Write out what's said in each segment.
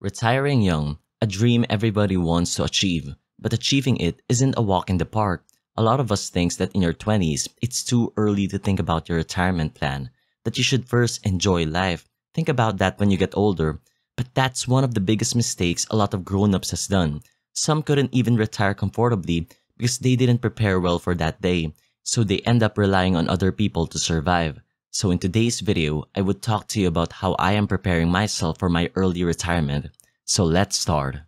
Retiring young, a dream everybody wants to achieve, but achieving it isn't a walk in the park. A lot of us thinks that in your 20s, it's too early to think about your retirement plan, that you should first enjoy life. Think about that when you get older. But that's one of the biggest mistakes a lot of grown-ups has done. Some couldn't even retire comfortably because they didn't prepare well for that day, so they end up relying on other people to survive. So in today's video, I would talk to you about how I am preparing myself for my early retirement. So let's start.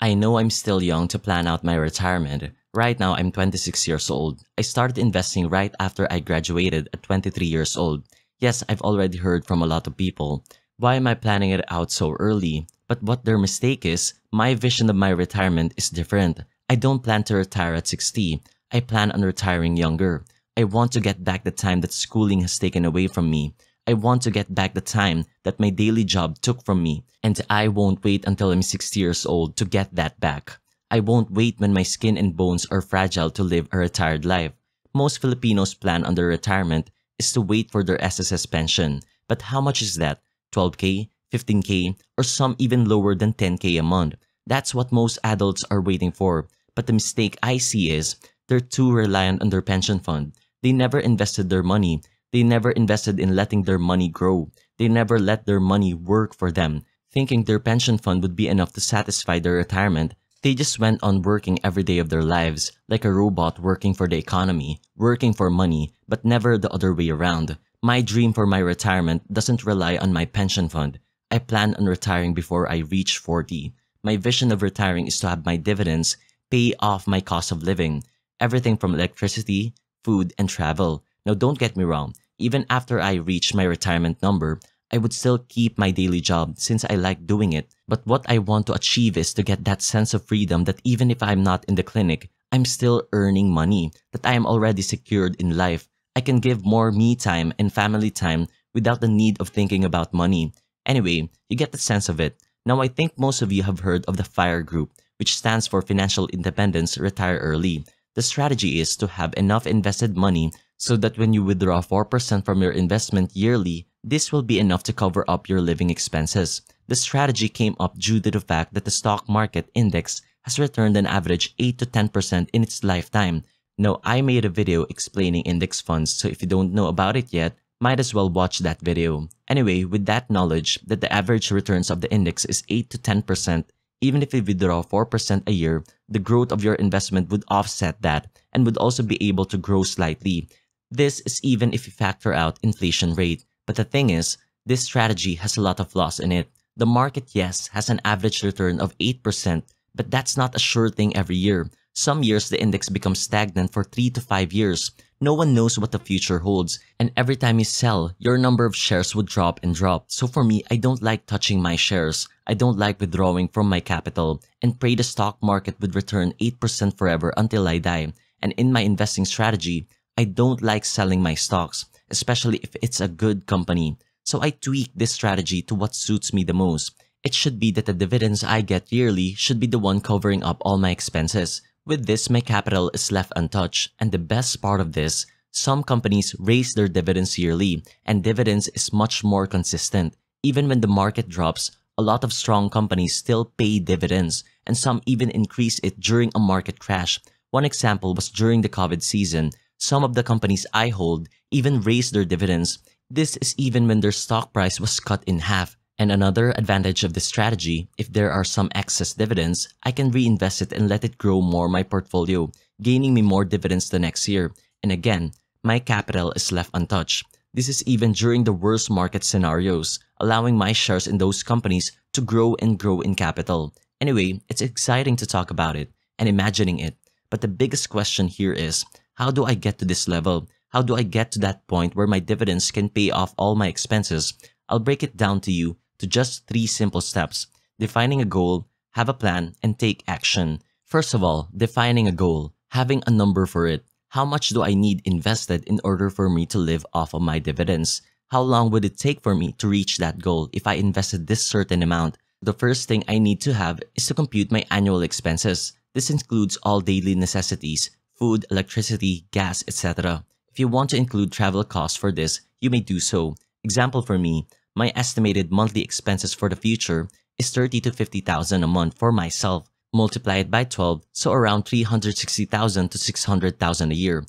I know I'm still young to plan out my retirement. Right now, I'm 26 years old. I started investing right after I graduated at 23 years old. Yes, I've already heard from a lot of people. Why am I planning it out so early? But what their mistake is, my vision of my retirement is different. I don't plan to retire at 60. I plan on retiring younger. I want to get back the time that schooling has taken away from me. I want to get back the time that my daily job took from me. And I won't wait until I'm 60 years old to get that back. I won't wait when my skin and bones are fragile to live a retired life. Most Filipinos plan on their retirement is to wait for their SSS pension. But how much is that? 12k? 15k, or some even lower than 10k a month. That's what most adults are waiting for. But the mistake I see is they're too reliant on their pension fund. They never invested their money. They never invested in letting their money grow. They never let their money work for them. Thinking their pension fund would be enough to satisfy their retirement, they just went on working every day of their lives, like a robot working for the economy, working for money, but never the other way around. My dream for my retirement doesn't rely on my pension fund. I plan on retiring before I reach 40. My vision of retiring is to have my dividends pay off my cost of living, everything from electricity, food, and travel. Now, don't get me wrong, even after I reach my retirement number, I would still keep my daily job since I like doing it. But what I want to achieve is to get that sense of freedom that even if I'm not in the clinic, I'm still earning money, that I am already secured in life. I can give more me time and family time without the need of thinking about money. Anyway, you get the sense of it. Now I think most of you have heard of the FIRE group, which stands for Financial Independence Retire Early. The strategy is to have enough invested money so that when you withdraw 4% from your investment yearly, this will be enough to cover up your living expenses. The strategy came up due to the fact that the stock market index has returned an average 8 to 10% in its lifetime. Now, I made a video explaining index funds, so if you don't know about it yet, might as well watch that video. Anyway, with that knowledge that the average returns of the index is 8 to 10%, even if you withdraw 4% a year, the growth of your investment would offset that and would also be able to grow slightly. This is even if you factor out inflation rate. But the thing is, this strategy has a lot of flaws in it. The market, yes, has an average return of 8%, but that's not a sure thing every year. Some years the index becomes stagnant for 3 to 5 years, no one knows what the future holds, and every time you sell, your number of shares would drop and drop. So for me, I don't like touching my shares. I don't like withdrawing from my capital and pray the stock market would return 8% forever until I die. And in my investing strategy, I don't like selling my stocks, especially if it's a good company. So I tweak this strategy to what suits me the most. It should be that the dividends I get yearly should be the one covering up all my expenses, with this, my capital is left untouched, and the best part of this, some companies raise their dividends yearly, and dividends is much more consistent. Even when the market drops, a lot of strong companies still pay dividends, and some even increase it during a market crash. One example was during the COVID season, some of the companies I hold even raised their dividends. This is even when their stock price was cut in half, and another advantage of this strategy, if there are some excess dividends, I can reinvest it and let it grow more my portfolio, gaining me more dividends the next year. And again, my capital is left untouched. This is even during the worst market scenarios, allowing my shares in those companies to grow and grow in capital. Anyway, it's exciting to talk about it and imagining it. But the biggest question here is, how do I get to this level? How do I get to that point where my dividends can pay off all my expenses? I'll break it down to you to just three simple steps defining a goal, have a plan, and take action. First of all, defining a goal, having a number for it. How much do I need invested in order for me to live off of my dividends? How long would it take for me to reach that goal if I invested this certain amount? The first thing I need to have is to compute my annual expenses. This includes all daily necessities, food, electricity, gas, etc. If you want to include travel costs for this, you may do so. Example for me, my estimated monthly expenses for the future is 30 to 50,000 a month for myself. Multiply it by 12, so around 360,000 to 600,000 a year.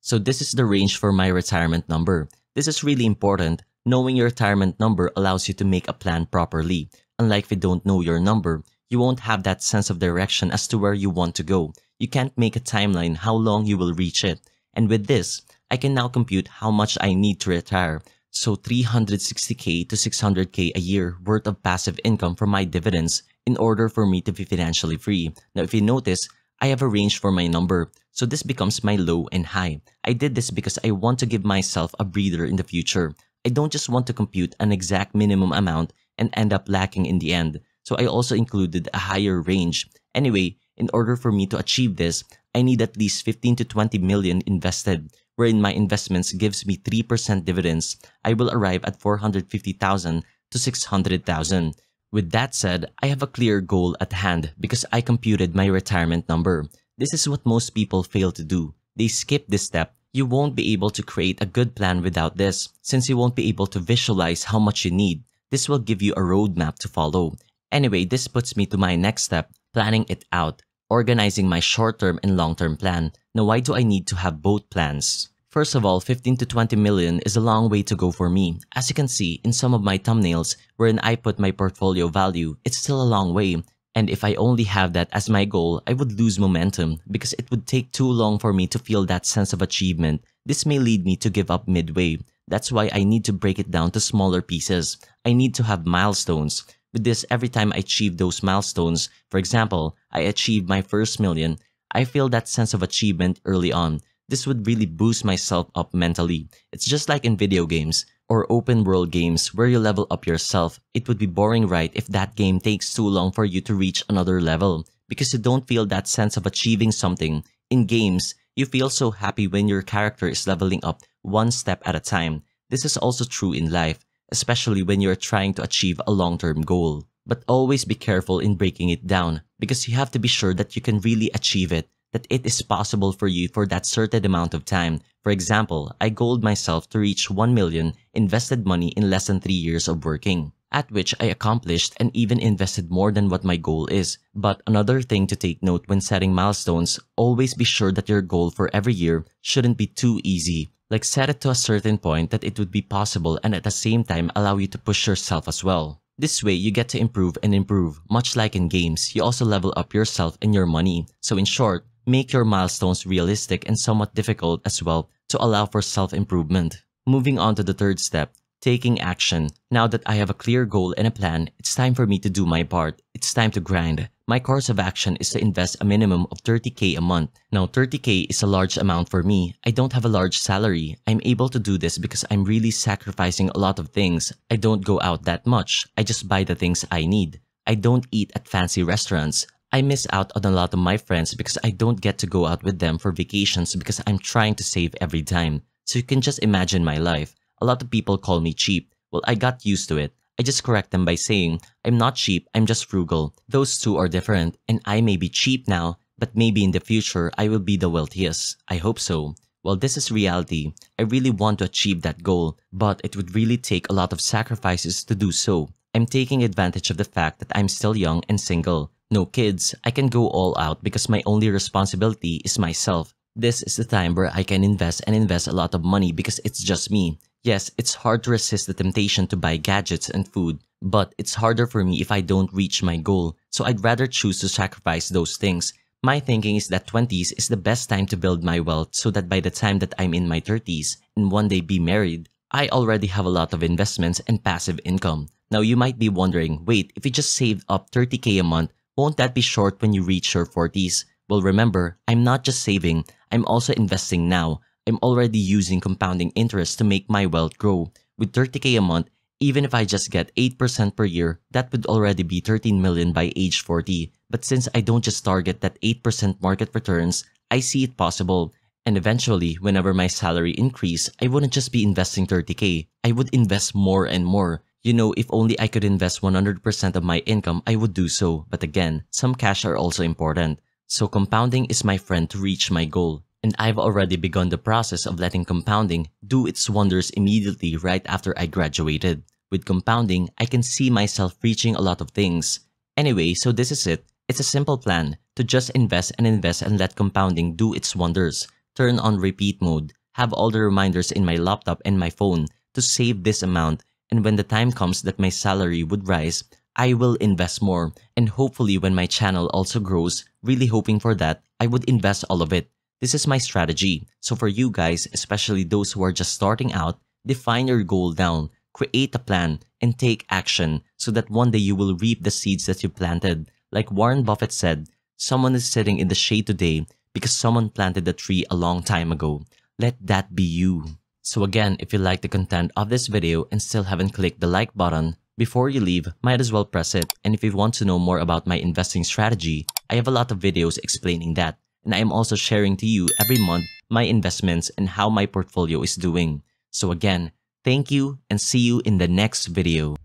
So this is the range for my retirement number. This is really important. Knowing your retirement number allows you to make a plan properly. Unlike if you don't know your number, you won't have that sense of direction as to where you want to go. You can't make a timeline how long you will reach it. And with this, I can now compute how much I need to retire so 360k to 600k a year worth of passive income from my dividends in order for me to be financially free. Now if you notice, I have a range for my number, so this becomes my low and high. I did this because I want to give myself a breather in the future. I don't just want to compute an exact minimum amount and end up lacking in the end, so I also included a higher range. Anyway, in order for me to achieve this, I need at least 15 to 20 million invested wherein my investments gives me 3% dividends, I will arrive at 450,000 to 600,000. With that said, I have a clear goal at hand because I computed my retirement number. This is what most people fail to do. They skip this step. You won't be able to create a good plan without this since you won't be able to visualize how much you need. This will give you a roadmap to follow. Anyway, this puts me to my next step, planning it out organizing my short-term and long-term plan. Now why do I need to have both plans? First of all, 15 to 20 million is a long way to go for me. As you can see in some of my thumbnails wherein I put my portfolio value, it's still a long way. And if I only have that as my goal, I would lose momentum because it would take too long for me to feel that sense of achievement. This may lead me to give up midway. That's why I need to break it down to smaller pieces. I need to have milestones. With this, every time I achieve those milestones, for example, I achieved my first million, I feel that sense of achievement early on. This would really boost myself up mentally. It's just like in video games or open world games where you level up yourself. It would be boring, right, if that game takes too long for you to reach another level because you don't feel that sense of achieving something. In games, you feel so happy when your character is leveling up one step at a time. This is also true in life especially when you are trying to achieve a long term goal. But always be careful in breaking it down because you have to be sure that you can really achieve it, that it is possible for you for that certain amount of time. For example, I goaled myself to reach 1 million invested money in less than 3 years of working at which I accomplished and even invested more than what my goal is. But another thing to take note when setting milestones, always be sure that your goal for every year shouldn't be too easy like set it to a certain point that it would be possible and at the same time allow you to push yourself as well. This way, you get to improve and improve. Much like in games, you also level up yourself and your money. So in short, make your milestones realistic and somewhat difficult as well to allow for self-improvement. Moving on to the third step, taking action. Now that I have a clear goal and a plan, it's time for me to do my part. It's time to grind my course of action is to invest a minimum of 30k a month. Now, 30k is a large amount for me. I don't have a large salary. I'm able to do this because I'm really sacrificing a lot of things. I don't go out that much. I just buy the things I need. I don't eat at fancy restaurants. I miss out on a lot of my friends because I don't get to go out with them for vacations because I'm trying to save every time. So you can just imagine my life. A lot of people call me cheap. Well, I got used to it. I just correct them by saying, I'm not cheap, I'm just frugal. Those two are different, and I may be cheap now, but maybe in the future I will be the wealthiest. I hope so. Well, this is reality. I really want to achieve that goal, but it would really take a lot of sacrifices to do so. I'm taking advantage of the fact that I'm still young and single. No kids, I can go all out because my only responsibility is myself. This is the time where I can invest and invest a lot of money because it's just me. Yes, it's hard to resist the temptation to buy gadgets and food, but it's harder for me if I don't reach my goal, so I'd rather choose to sacrifice those things. My thinking is that 20s is the best time to build my wealth so that by the time that I'm in my 30s and one day be married, I already have a lot of investments and passive income. Now you might be wondering, wait, if you just saved up 30k a month, won't that be short when you reach your 40s? Well remember, I'm not just saving, I'm also investing now. I'm already using compounding interest to make my wealth grow. With 30k a month, even if I just get 8% per year, that would already be 13 million by age 40. But since I don't just target that 8% market returns, I see it possible. And eventually, whenever my salary increase, I wouldn't just be investing 30k, I would invest more and more. You know, if only I could invest 100% of my income, I would do so. But again, some cash are also important. So compounding is my friend to reach my goal and I've already begun the process of letting compounding do its wonders immediately right after I graduated. With compounding, I can see myself reaching a lot of things. Anyway, so this is it. It's a simple plan to just invest and invest and let compounding do its wonders. Turn on repeat mode, have all the reminders in my laptop and my phone to save this amount, and when the time comes that my salary would rise, I will invest more. And hopefully, when my channel also grows, really hoping for that, I would invest all of it. This is my strategy. So for you guys, especially those who are just starting out, define your goal down, create a plan, and take action so that one day you will reap the seeds that you planted. Like Warren Buffett said, someone is sitting in the shade today because someone planted the tree a long time ago. Let that be you. So again, if you like the content of this video and still haven't clicked the like button, before you leave, might as well press it. And if you want to know more about my investing strategy, I have a lot of videos explaining that and I am also sharing to you every month my investments and how my portfolio is doing. So again, thank you and see you in the next video.